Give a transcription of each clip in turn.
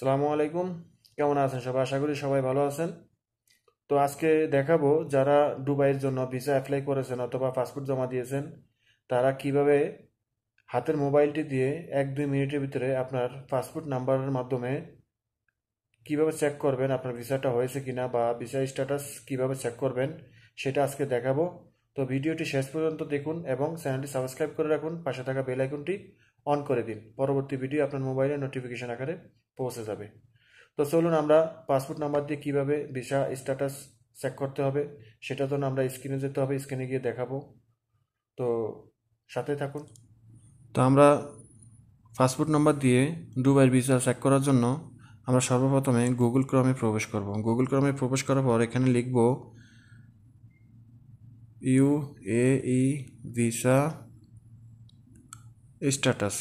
সালামু আলাইকুম কেমন আছেন সবাই আশা করি সবাই ভালো আছেন তো আজকে দেখাবো যারা দুবাইয়ের জন্য ভিসা অ্যাপ্লাই করেছেন অথবা পাসপোর্ট জমা দিয়েছেন তারা কিভাবে হাতের মোবাইলটি দিয়ে এক দুই মিনিটের ভিতরে আপনার পাসপোর্ট নাম্বারের মাধ্যমে কিভাবে চেক করবেন আপনার ভিসাটা হয়েছে কিনা বা ভিসা স্ট্যাটাস কিভাবে চেক করবেন সেটা আজকে দেখাবো তো ভিডিওটি শেষ পর্যন্ত দেখুন এবং চ্যানেলটি সাবস্ক্রাইব করে রাখুন পাশে থাকা বেল আইকনটি অন করে দিন পরবর্তী ভিডিও আপনার মোবাইলে নোটিফিকেশন আকারে পৌঁছে যাবে তো চলুন আমরা পাসপোর্ট নাম্বার দিয়ে কিভাবে ভিসা স্ট্যাটাস চেক করতে হবে সেটা জন্য আমরা স্ক্রিনে যেতে হবে স্ক্রিনে গিয়ে দেখাবো তো সাথে থাকুন তো আমরা পাসপোর্ট নাম্বার দিয়ে দুবাইয়ের ভিসা চেক করার জন্য আমরা সর্বপ্রথমে গুগল ক্রমে প্রবেশ করব গুগল ক্রমে প্রবেশ করার পর এখানে লিখব U A E visa status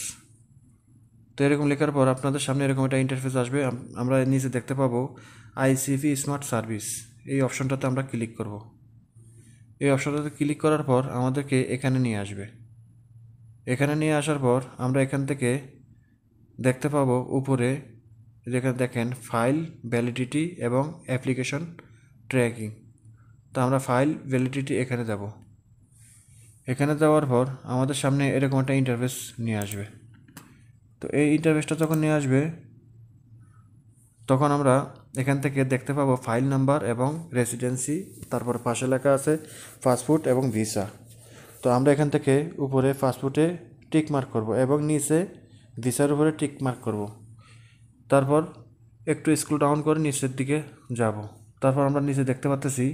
তো এরকম লেখার পর আপনাদের সামনে এরকম একটা ইন্টারফেস আসবে আমরা নিচে দেখতে পাবো আইসিভি স্মার্ট সার্ভিস এই অপশনটাতে আমরা ক্লিক করব এই অপশনটাতে ক্লিক করার পর আমাদেরকে এখানে নিয়ে আসবে এখানে নিয়ে আসার পর আমরা এখান থেকে দেখতে পাবো উপরে যেখানে দেখেন ফাইল ভ্যালিডিটি এবং অ্যাপ্লিকেশন ট্র্যাকিং তো আমরা ফাইল ভ্যালিডিটি এখানে যাব এখানে যাওয়ার পর আমাদের সামনে এরকম একটা ইন্টারভেস নিয়ে আসবে তো এই ইন্টারভেসটা যখন নিয়ে আসবে তখন আমরা এখান থেকে দেখতে পাবো ফাইল নাম্বার এবং রেসিডেন্সি তারপর পাশে লেখা আছে পাসপোর্ট এবং ভিসা তো আমরা এখান থেকে উপরে পাসপোর্টে টিক মার্ক করব এবং নিচে ভিসার উপরে টিক মার্ক করব তারপর একটু স্কুল ডাউন করে নিচের দিকে যাব তারপর আমরা নিচে দেখতে পাচ্ছি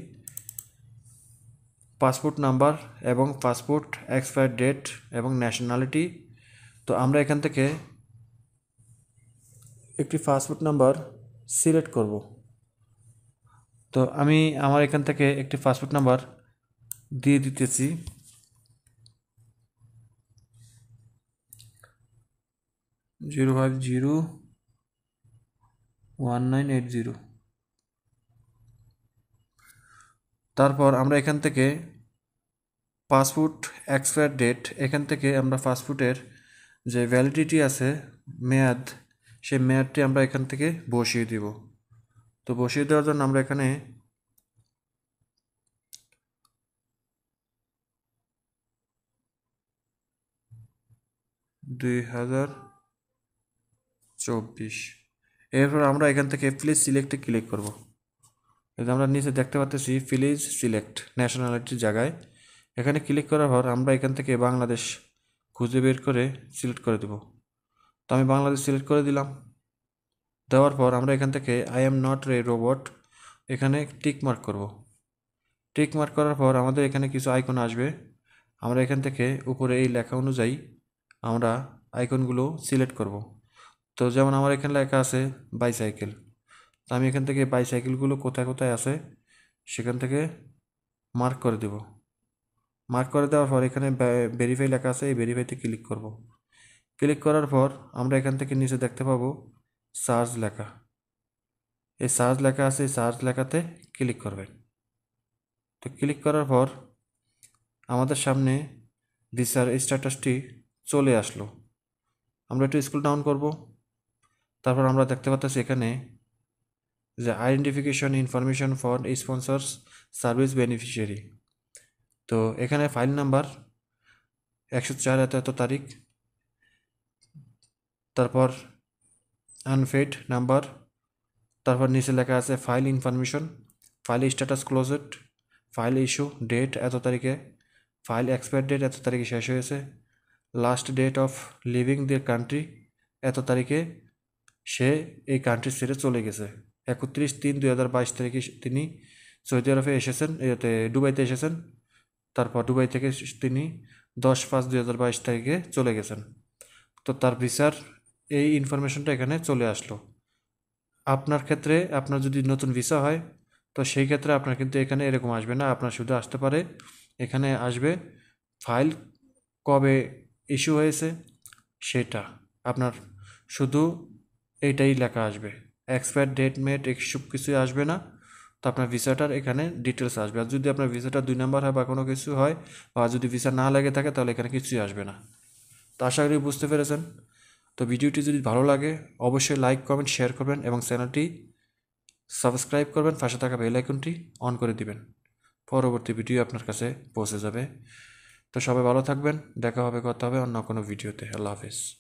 পাসপোর্ট নাম্বার এবং পাসপোর্ট এক্সপায়ার ডেট এবং ন্যাশনালিটি তো আমরা এখান থেকে একটি পাসপোর্ট নাম্বার সিলেক্ট করব তো আমি আমার এখান থেকে একটি পাসপোর্ট নাম্বার দিয়ে দিতেছি zero five zero one nine eight zero তারপর আমরা এখান থেকে পাসপোর্ট এক্সপায়ার ডেট এখান থেকে আমরা পাসপোর্টের যে ভ্যালিডিটি আছে মেয়াদ সেই মেয়াদটি আমরা এখান থেকে বসিয়ে দিব তো বসিয়ে দেওয়ার জন্য আমরা এখানে দুই হাজার চব্বিশ এরপর আমরা এখান থেকে প্লিজ সিলেক্টে ক্লিক করব আমরা নিচে দেখতে পাচ্ছি ফিলিজ সিলেক্ট ন্যাশনালিটির জায়গায় এখানে ক্লিক করার পর আমরা এখান থেকে বাংলাদেশ খুঁজে বের করে সিলেক্ট করে দেব তো আমি বাংলাদেশ সিলেক্ট করে দিলাম দেওয়ার পর আমরা এখান থেকে I am not a robot এখানে টিক মার্ক করব টিক মার্ক করার পর আমাদের এখানে কিছু আইকন আসবে আমরা এখান থেকে উপরে এই লেখা অনুযায়ী আমরা আইকনগুলো সিলেক্ট করব তো যেমন আমার এখানে লেখা আছে বাইসাইকেল তো আমি এখান থেকে বাইসাইকেলগুলো কোথায় কোথায় আছে সেখান থেকে মার্ক করে দেব মার্ক করে দেওয়ার পর এখানে ভেরিফাই লেখা আছে এই ভেরিফাইতে ক্লিক করব। ক্লিক করার পর আমরা এখান থেকে নিচে দেখতে পাবো সার্চ লেখা এই সার্চ লেখা আছে এই সার্চ লেখাতে ক্লিক করবেন তো ক্লিক করার পর আমাদের সামনে ভিসার স্ট্যাটাসটি চলে আসলো আমরা একটু স্কুল ডাউন করব তারপর আমরা দেখতে পাচ্ছি এখানে the identification information for sponsors service beneficiary তো এখানে ফাইল নাম্বার একশো চার এত এত তারিখ তারপর আনফেড নাম্বার তারপর নিচে লেখা আছে file information file status closed file issue date এত তারিখে ফাইল এক্সপায়ার ডেট এত তারিখে শেষ হয়েছে last date of leaving the country এত তারিখে সে এই কান্ট্রি ছেড়ে চলে গেছে একত্রিশ তিন দুই হাজার বাইশ তারিখে তিনি সৌদি আরবে এসেছেন এতে দুবাইতে এসেছেন তারপর দুবাই থেকে তিনি দশ পাঁচ দুই হাজার বাইশ তারিখে চলে গেছেন তো তার ভিসার এই ইনফরমেশনটা এখানে চলে আসলো আপনার ক্ষেত্রে আপনার যদি নতুন ভিসা হয় তো সেই ক্ষেত্রে আপনার কিন্তু এখানে এরকম আসবে না আপনার শুধু আসতে পারে এখানে আসবে ফাইল কবে ইস্যু হয়েছে সেটা আপনার শুধু এইটাই লেখা আসবে এক্সপায়ার ডেট মেট এইসব কিছুই আসবে না তো আপনার ভিসাটার এখানে ডিটেলস আসবে আর যদি আপনার ভিসাটা দুই নাম্বার হয় বা কোনো কিছু হয় বা যদি ভিসা না লাগে থাকে তাহলে এখানে কিছুই আসবে না তো আশা করি বুঝতে পেরেছেন তো ভিডিওটি যদি ভালো লাগে অবশ্যই লাইক কমেন্ট শেয়ার করবেন এবং চ্যানেলটি সাবস্ক্রাইব করবেন পাশে থাকা বেল আইকনটি অন করে দিবেন পরবর্তী ভিডিও আপনার কাছে পৌঁছে যাবে তো সবাই ভালো থাকবেন দেখা হবে কথা হবে অন্য কোনো ভিডিওতে আল্লাহ হাফেজ